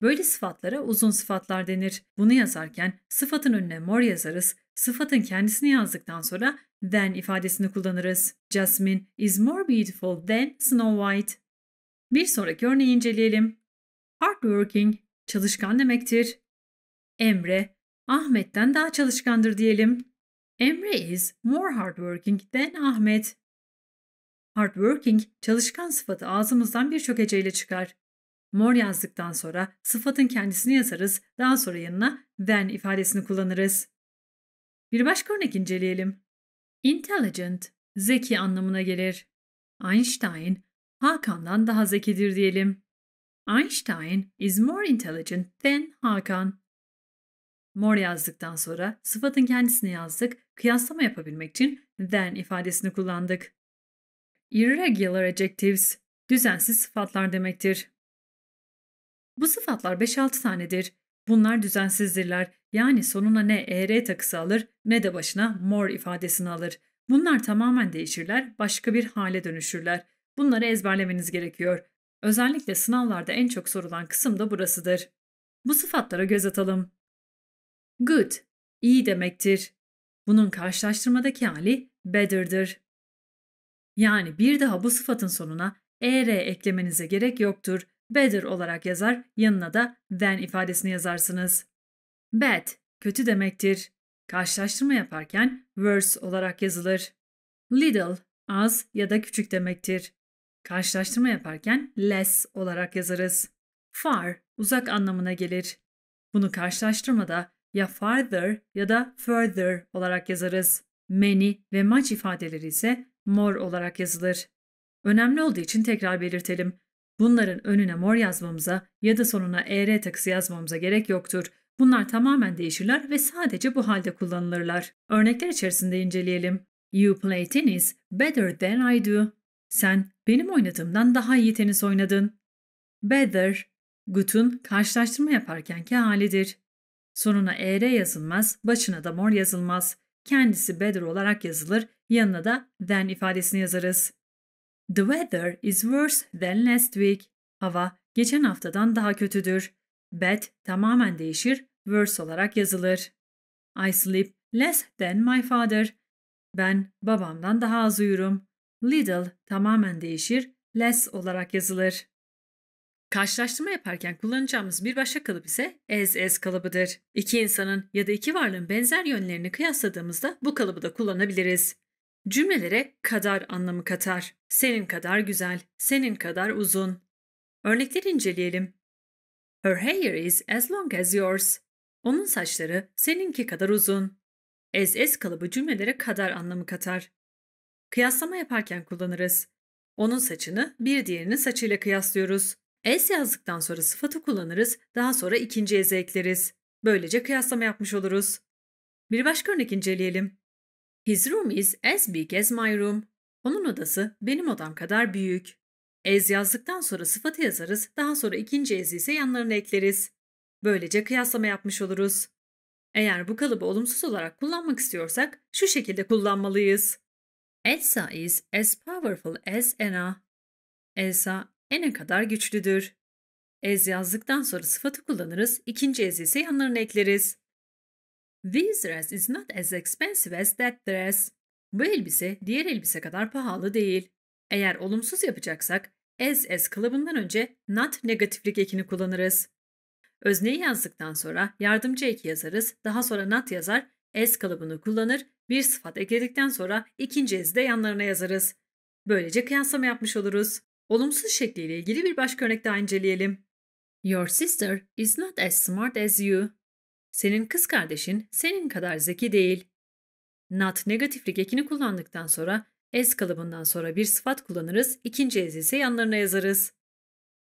Böyle sıfatlara uzun sıfatlar denir. Bunu yazarken sıfatın önüne mor yazarız, sıfatın kendisini yazdıktan sonra then ifadesini kullanırız. Jasmine is more beautiful than Snow White. Bir sonraki örneği inceleyelim. Hardworking, çalışkan demektir. Emre, Ahmet'ten daha çalışkandır diyelim. Emre is more hardworking than Ahmet. Hardworking, çalışkan sıfatı ağzımızdan birçok heceyle çıkar. Mor yazdıktan sonra sıfatın kendisini yazarız, daha sonra yanına than ifadesini kullanırız. Bir başka örnek inceleyelim. Intelligent, zeki anlamına gelir. Einstein, Hakan'dan daha zekidir diyelim. Einstein is more intelligent than Hakan. More yazdıktan sonra sıfatın kendisini yazdık, kıyaslama yapabilmek için than ifadesini kullandık irregular adjectives, düzensiz sıfatlar demektir. Bu sıfatlar 5-6 tanedir. Bunlar düzensizdirler. Yani sonuna ne er takısı alır ne de başına more ifadesini alır. Bunlar tamamen değişirler, başka bir hale dönüşürler. Bunları ezberlemeniz gerekiyor. Özellikle sınavlarda en çok sorulan kısım da burasıdır. Bu sıfatlara göz atalım. Good, iyi demektir. Bunun karşılaştırmadaki hali better'dır. Yani bir daha bu sıfatın sonuna er eklemenize gerek yoktur. Better olarak yazar, yanına da than ifadesini yazarsınız. Bad, kötü demektir. Karşılaştırma yaparken worse olarak yazılır. Little, az ya da küçük demektir. Karşılaştırma yaparken less olarak yazarız. Far, uzak anlamına gelir. Bunu karşılaştırmada ya farther ya da further olarak yazarız. Many ve much ifadeleri ise mor olarak yazılır. Önemli olduğu için tekrar belirtelim. Bunların önüne mor yazmamıza ya da sonuna ER takısı yazmamıza gerek yoktur. Bunlar tamamen değişirler ve sadece bu halde kullanılırlar. Örnekler içerisinde inceleyelim. You play tennis better than I do. Sen benim oynadığımdan daha iyi tenis oynadın. Better, goodun karşılaştırma yaparkenki halidir. Sonuna ER yazılmaz, başına da mor yazılmaz. Kendisi better olarak yazılır Yanına da then ifadesini yazarız. The weather is worse than last week. Hava geçen haftadan daha kötüdür. Bad tamamen değişir, worse olarak yazılır. I sleep less than my father. Ben babamdan daha az uyurum. Little tamamen değişir, less olarak yazılır. Karşılaştırma yaparken kullanacağımız bir başka kalıp ise as as kalıbıdır. İki insanın ya da iki varlığın benzer yönlerini kıyasladığımızda bu kalıbı da kullanabiliriz. Cümlelere kadar anlamı katar. Senin kadar güzel, senin kadar uzun. Örnekleri inceleyelim. Her hair is as long as yours. Onun saçları seninki kadar uzun. As as kalıbı cümlelere kadar anlamı katar. Kıyaslama yaparken kullanırız. Onun saçını bir diğerinin saçıyla kıyaslıyoruz. As yazdıktan sonra sıfatı kullanırız, daha sonra ikinci eze ekleriz. Böylece kıyaslama yapmış oluruz. Bir başka örnek inceleyelim. His room is as big as my room. Onun odası benim odam kadar büyük. As yazdıktan sonra sıfatı yazarız, daha sonra ikinci as ise yanlarına ekleriz. Böylece kıyaslama yapmış oluruz. Eğer bu kalıbı olumsuz olarak kullanmak istiyorsak şu şekilde kullanmalıyız. Elsa is as powerful as Anna. Elsa Anna kadar güçlüdür. As yazdıktan sonra sıfatı kullanırız, ikinci as ise yanlarına ekleriz. This dress is not as expensive as that dress. Bu elbise diğer elbise kadar pahalı değil. Eğer olumsuz yapacaksak as as kalıbından önce not negatiflik ekini kullanırız. Özneyi yazdıktan sonra yardımcı ek yazarız, daha sonra not yazar, as kalıbını kullanır, bir sıfat ekledikten sonra ikinci as'i de yanlarına yazarız. Böylece kıyaslama yapmış oluruz. Olumsuz şekliyle ilgili bir başka örnek daha inceleyelim. Your sister is not as smart as you. Senin kız kardeşin senin kadar zeki değil. Not negatiflik ekini kullandıktan sonra as kalıbından sonra bir sıfat kullanırız, ikinci ez ise yanlarına yazarız.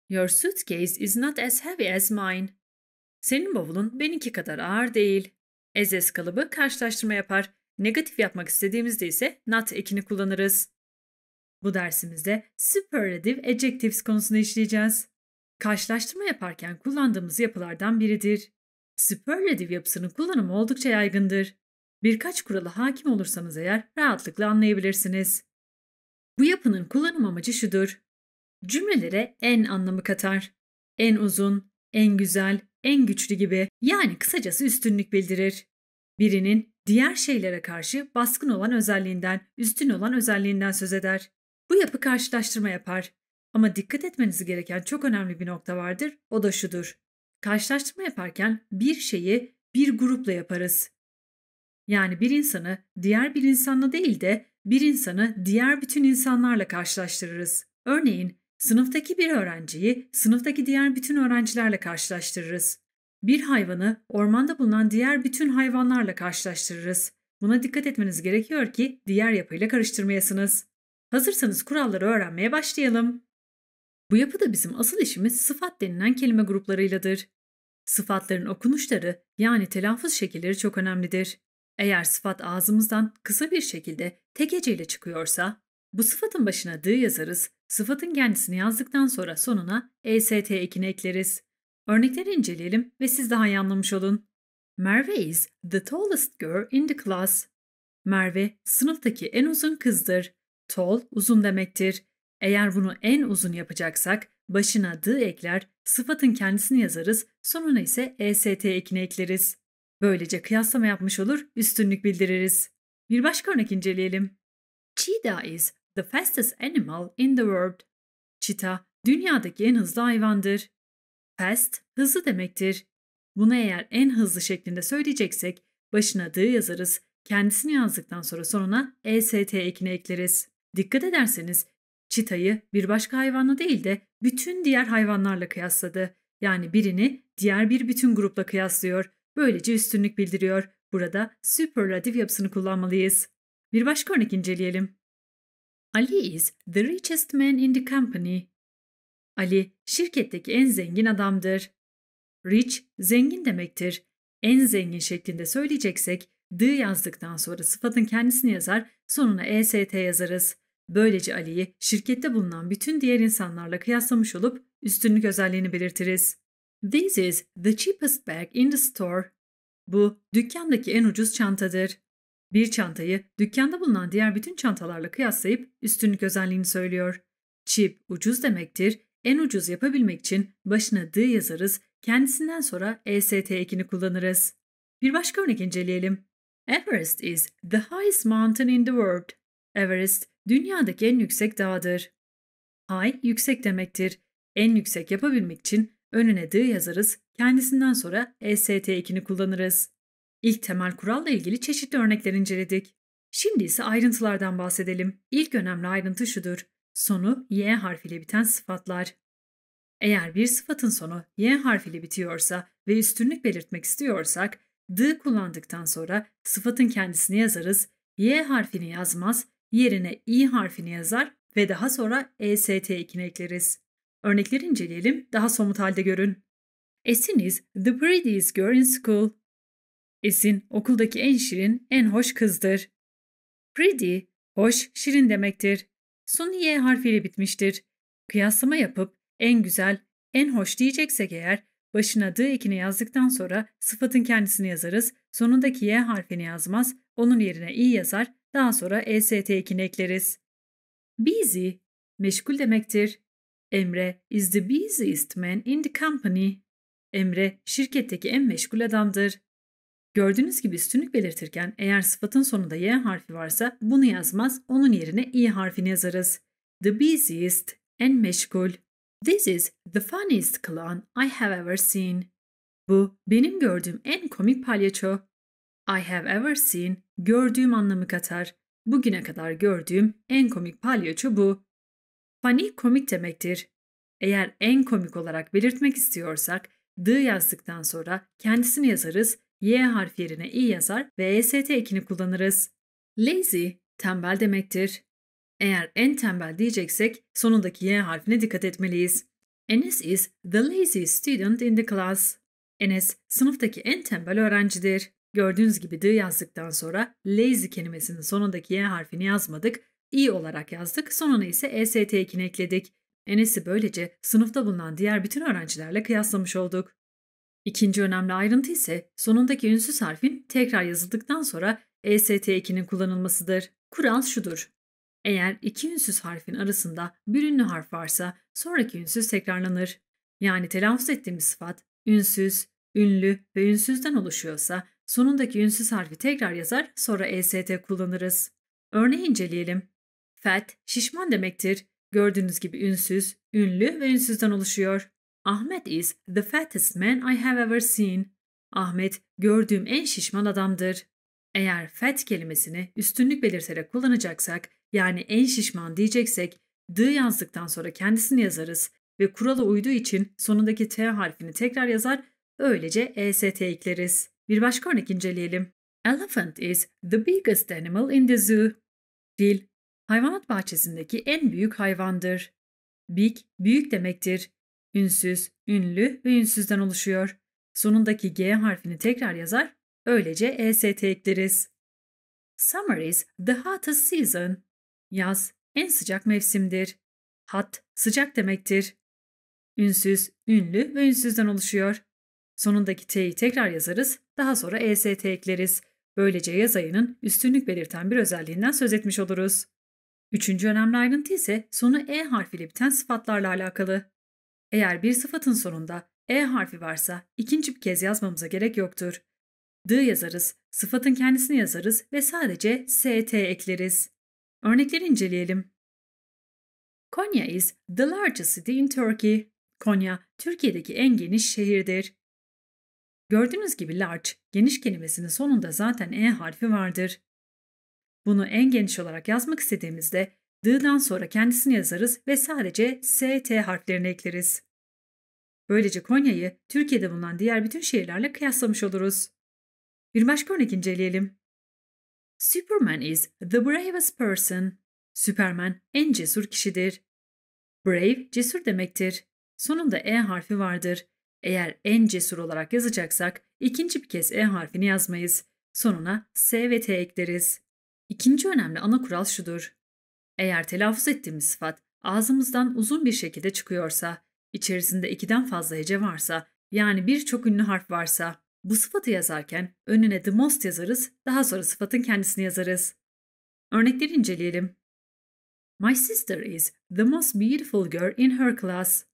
Your suitcase is not as heavy as mine. Senin bavulun benimki kadar ağır değil. Ez ez kalıbı karşılaştırma yapar. Negatif yapmak istediğimizde ise not ekini kullanırız. Bu dersimizde superlative adjectives konusunu işleyeceğiz. Karşılaştırma yaparken kullandığımız yapılardan biridir. Superlative yapısının kullanımı oldukça yaygındır. Birkaç kurala hakim olursanız eğer rahatlıkla anlayabilirsiniz. Bu yapının kullanım amacı şudur. Cümlelere en anlamı katar. En uzun, en güzel, en güçlü gibi yani kısacası üstünlük bildirir. Birinin diğer şeylere karşı baskın olan özelliğinden, üstün olan özelliğinden söz eder. Bu yapı karşılaştırma yapar. Ama dikkat etmenizi gereken çok önemli bir nokta vardır, o da şudur. Karşılaştırma yaparken bir şeyi bir grupla yaparız. Yani bir insanı diğer bir insanla değil de bir insanı diğer bütün insanlarla karşılaştırırız. Örneğin sınıftaki bir öğrenciyi sınıftaki diğer bütün öğrencilerle karşılaştırırız. Bir hayvanı ormanda bulunan diğer bütün hayvanlarla karşılaştırırız. Buna dikkat etmeniz gerekiyor ki diğer yapıyla karıştırmayasınız. Hazırsanız kuralları öğrenmeye başlayalım. Bu yapıda bizim asıl işimiz sıfat denilen kelime gruplarıyladır. Sıfatların okunuşları yani telaffuz şekilleri çok önemlidir. Eğer sıfat ağzımızdan kısa bir şekilde tek heceyle çıkıyorsa, bu sıfatın başına d yazarız, sıfatın kendisini yazdıktan sonra sonuna est ekini ekleriz. Örnekleri inceleyelim ve siz daha iyi anlamış olun. Merve is the tallest girl in the class. Merve sınıftaki en uzun kızdır. Tall uzun demektir. Eğer bunu en uzun yapacaksak başına d ekler, sıfatın kendisini yazarız, sonuna ise est ekini ekleriz. Böylece kıyaslama yapmış olur, üstünlük bildiririz. Bir başka örnek inceleyelim. Cheetah is the fastest animal in the world. Çita, dünyadaki en hızlı hayvandır. Fast, hızlı demektir. Bunu eğer en hızlı şeklinde söyleyeceksek, başına d yazarız, kendisini yazdıktan sonra sonuna est ekini ekleriz. Dikkat ederseniz Çitayı bir başka hayvanla değil de bütün diğer hayvanlarla kıyasladı. Yani birini diğer bir bütün grupla kıyaslıyor. Böylece üstünlük bildiriyor. Burada süperlatif yapısını kullanmalıyız. Bir başka örnek inceleyelim. Ali is the richest man in the company. Ali şirketteki en zengin adamdır. Rich zengin demektir. En zengin şeklinde söyleyeceksek the yazdıktan sonra sıfatın kendisini yazar, sonuna est yazarız. Böylece Ali'yi şirkette bulunan bütün diğer insanlarla kıyaslamış olup üstünlük özelliğini belirtiriz. This is the cheapest bag in the store. Bu dükkandaki en ucuz çantadır. Bir çantayı dükkanda bulunan diğer bütün çantalarla kıyaslayıp üstünlük özelliğini söylüyor. Cheap ucuz demektir. En ucuz yapabilmek için başına D yazarız, kendisinden sonra EST ekini kullanırız. Bir başka örnek inceleyelim. Everest is the highest mountain in the world. Everest dünyadaki en yüksek dağdır. Ay yüksek demektir. En yüksek yapabilmek için önüne D yazarız, kendisinden sonra EST ekini kullanırız. İlk temel kuralla ilgili çeşitli örnekler inceledik. Şimdi ise ayrıntılardan bahsedelim. İlk önemli ayrıntı şudur. Sonu y harfiyle biten sıfatlar. Eğer bir sıfatın sonu y harfiyle bitiyorsa ve üstünlük belirtmek istiyorsak, d kullandıktan sonra sıfatın kendisini yazarız, y harfini yazmaz yerine i harfini yazar ve daha sonra est ekini ekleriz. Örnekleri inceleyelim, daha somut halde görün. Esin is the prettiest girl in school. Esin okuldaki en şirin, en hoş kızdır. Pretty, hoş, şirin demektir. Son i e harfiyle bitmiştir. Kıyaslama yapıp en güzel, en hoş diyeceksek eğer başına d ekini yazdıktan sonra sıfatın kendisini yazarız, sonundaki y e harfini yazmaz, onun yerine i yazar daha sonra EST2'ni ekleriz. Busy, meşgul demektir. Emre is the busiest man in the company. Emre, şirketteki en meşgul adamdır. Gördüğünüz gibi üstünlük belirtirken eğer sıfatın sonunda y harfi varsa bunu yazmaz, onun yerine i harfini yazarız. The busiest, en meşgul. This is the funniest clown I have ever seen. Bu benim gördüğüm en komik palyaço. I have ever seen gördüğüm anlamı katar. Bugüne kadar gördüğüm en komik palyaço bu. Funny komik demektir. Eğer en komik olarak belirtmek istiyorsak, D yazdıktan sonra kendisini yazarız, Y harfi yerine i yazar ve EST ekini kullanırız. Lazy, tembel demektir. Eğer en tembel diyeceksek sonundaki Y harfine dikkat etmeliyiz. Enes is the lazy student in the class. Enes sınıftaki en tembel öğrencidir. Gördüğünüz gibi dı yazdıktan sonra lazy kelimesinin sonundaki y harfini yazmadık. i olarak yazdık. Sonuna ise est2'ni ekledik. Enes'i böylece sınıfta bulunan diğer bütün öğrencilerle kıyaslamış olduk. İkinci önemli ayrıntı ise sonundaki ünsüz harfin tekrar yazıldıktan sonra est2'nin kullanılmasıdır. Kural şudur. Eğer iki ünsüz harfin arasında bir ünlü harf varsa sonraki ünsüz tekrarlanır. Yani telaffuz ettiğimiz sıfat ünsüz, ünlü ve ünsüzden oluşuyorsa Sonundaki ünsüz harfi tekrar yazar, sonra EST kullanırız. Örneği inceleyelim. Fat, şişman demektir. Gördüğünüz gibi ünsüz, ünlü ve ünsüzden oluşuyor. Ahmet is the fattest man I have ever seen. Ahmet, gördüğüm en şişman adamdır. Eğer fat kelimesini üstünlük belirterek kullanacaksak, yani en şişman diyeceksek, the yazdıktan sonra kendisini yazarız ve kurala uyduğu için sonundaki t harfini tekrar yazar, öylece est ekleriz. Bir başka örnek inceleyelim. Elephant is the biggest animal in the zoo. Fil, hayvanat bahçesindeki en büyük hayvandır. Big, büyük demektir. Ünsüz, ünlü ve ünsüzden oluşuyor. Sonundaki G harfini tekrar yazar, öylece EST ekleriz. Summer is the hottest season. Yaz, en sıcak mevsimdir. Hot, sıcak demektir. Ünsüz, ünlü ve ünsüzden oluşuyor. Sonundaki T'yi tekrar yazarız, daha sonra EST ekleriz. Böylece yaz ayının üstünlük belirten bir özelliğinden söz etmiş oluruz. Üçüncü önemli ayrıntı ise sonu E harfiyle biten sıfatlarla alakalı. Eğer bir sıfatın sonunda E harfi varsa ikinci bir kez yazmamıza gerek yoktur. D yazarız, sıfatın kendisini yazarız ve sadece ST ekleriz. Örnekleri inceleyelim. Konya is the largest city in Turkey. Konya, Türkiye'deki en geniş şehirdir. Gördüğünüz gibi large, geniş kelimesinin sonunda zaten e harfi vardır. Bunu en geniş olarak yazmak istediğimizde d'dan sonra kendisini yazarız ve sadece st harflerini ekleriz. Böylece Konya'yı Türkiye'de bulunan diğer bütün şehirlerle kıyaslamış oluruz. Bir başka örnek inceleyelim. Superman is the bravest person. Superman en cesur kişidir. Brave cesur demektir. Sonunda e harfi vardır eğer en cesur olarak yazacaksak ikinci bir kez E harfini yazmayız. Sonuna S ve T ekleriz. İkinci önemli ana kural şudur. Eğer telaffuz ettiğimiz sıfat ağzımızdan uzun bir şekilde çıkıyorsa, içerisinde ikiden fazla hece varsa, yani birçok ünlü harf varsa, bu sıfatı yazarken önüne the most yazarız, daha sonra sıfatın kendisini yazarız. Örnekleri inceleyelim. My sister is the most beautiful girl in her class.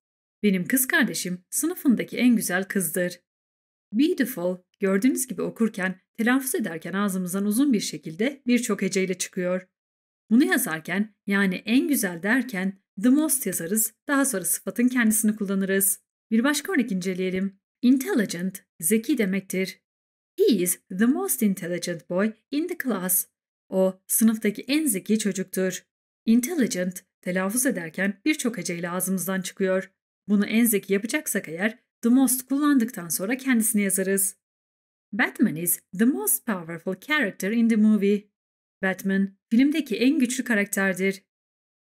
Benim kız kardeşim sınıfındaki en güzel kızdır. Beautiful gördüğünüz gibi okurken, telaffuz ederken ağzımızdan uzun bir şekilde birçok heceyle çıkıyor. Bunu yazarken yani en güzel derken the most yazarız, daha sonra sıfatın kendisini kullanırız. Bir başka örnek inceleyelim. Intelligent, zeki demektir. He is the most intelligent boy in the class. O, sınıftaki en zeki çocuktur. Intelligent, telaffuz ederken birçok heceyle ağzımızdan çıkıyor. Bunu en zeki yapacaksak eğer The Most kullandıktan sonra kendisini yazarız. Batman is the most powerful character in the movie. Batman, filmdeki en güçlü karakterdir.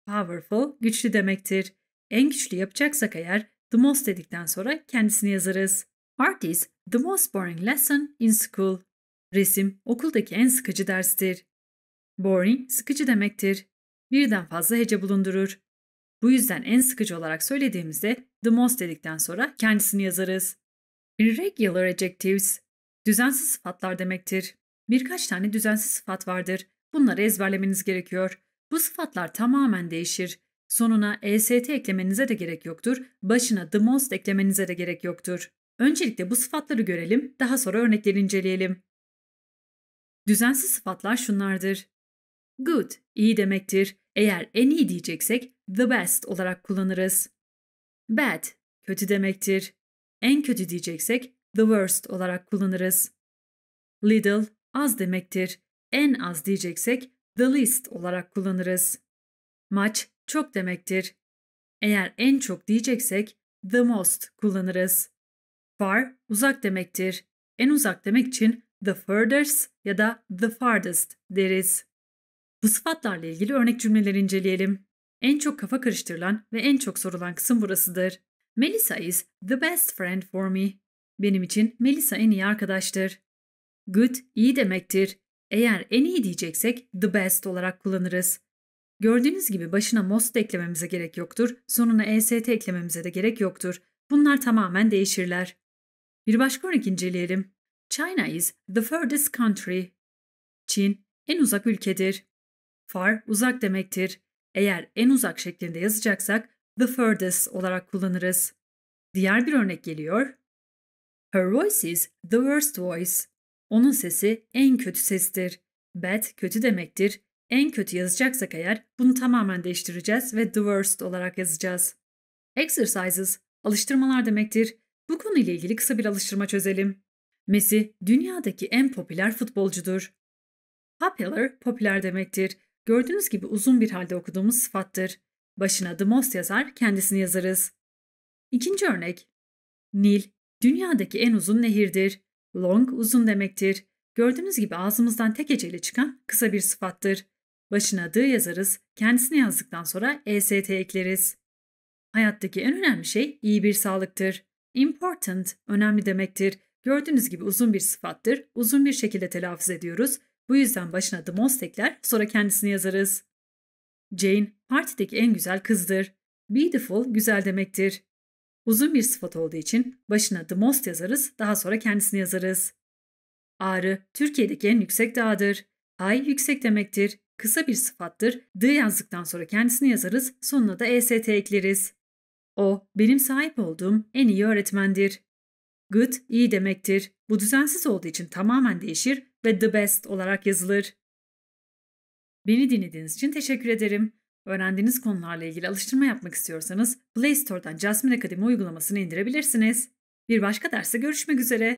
Powerful, güçlü demektir. En güçlü yapacaksak eğer the most dedikten sonra kendisini yazarız. Art is the most boring lesson in school. Resim, okuldaki en sıkıcı derstir. Boring, sıkıcı demektir. Birden fazla hece bulundurur. Bu yüzden en sıkıcı olarak söylediğimizde the most dedikten sonra kendisini yazarız. Irregular adjectives, düzensiz sıfatlar demektir. Birkaç tane düzensiz sıfat vardır. Bunları ezberlemeniz gerekiyor. Bu sıfatlar tamamen değişir. Sonuna est eklemenize de gerek yoktur, başına the most eklemenize de gerek yoktur. Öncelikle bu sıfatları görelim, daha sonra örnekleri inceleyelim. Düzensiz sıfatlar şunlardır. Good, iyi demektir. Eğer en iyi diyeceksek the best olarak kullanırız. Bad, kötü demektir. En kötü diyeceksek the worst olarak kullanırız. Little, az demektir. En az diyeceksek the least olarak kullanırız. Much, çok demektir. Eğer en çok diyeceksek the most kullanırız. Far, uzak demektir. En uzak demek için the furthest ya da the farthest deriz. Bu sıfatlarla ilgili örnek cümleler inceleyelim. En çok kafa karıştırılan ve en çok sorulan kısım burasıdır. Melissa is the best friend for me. Benim için Melissa en iyi arkadaştır. Good iyi demektir. Eğer en iyi diyeceksek the best olarak kullanırız. Gördüğünüz gibi başına most eklememize gerek yoktur, sonuna est eklememize de gerek yoktur. Bunlar tamamen değişirler. Bir başka örnek inceleyelim. China is the furthest country. Çin en uzak ülkedir. Far uzak demektir. Eğer en uzak şeklinde yazacaksak the furthest olarak kullanırız. Diğer bir örnek geliyor. Her voice is the worst voice. Onun sesi en kötü sestir. Bad kötü demektir. En kötü yazacaksak eğer bunu tamamen değiştireceğiz ve the worst olarak yazacağız. Exercises, alıştırmalar demektir. Bu konuyla ilgili kısa bir alıştırma çözelim. Messi, dünyadaki en popüler futbolcudur. Popular, popüler demektir. Gördüğünüz gibi uzun bir halde okuduğumuz sıfattır. Başına Demos yazar, kendisini yazarız. İkinci örnek. Nil, dünyadaki en uzun nehirdir. Long, uzun demektir. Gördüğünüz gibi ağzımızdan tek eceli çıkan kısa bir sıfattır. Başına D yazarız, kendisini yazdıktan sonra EST ekleriz. Hayattaki en önemli şey iyi bir sağlıktır. Important, önemli demektir. Gördüğünüz gibi uzun bir sıfattır, uzun bir şekilde telaffuz ediyoruz bu yüzden başına The Mostek'ler sonra kendisini yazarız. Jane partideki en güzel kızdır. Beautiful güzel demektir. Uzun bir sıfat olduğu için başına The Most yazarız daha sonra kendisini yazarız. Ağrı Türkiye'deki en yüksek dağdır. Ay yüksek demektir. Kısa bir sıfattır. D yazdıktan sonra kendisini yazarız sonuna da EST ekleriz. O benim sahip olduğum en iyi öğretmendir. Good iyi demektir. Bu düzensiz olduğu için tamamen değişir ve The Best olarak yazılır. Beni dinlediğiniz için teşekkür ederim. Öğrendiğiniz konularla ilgili alıştırma yapmak istiyorsanız Play Store'dan Jasmine Akademi uygulamasını indirebilirsiniz. Bir başka derse görüşmek üzere.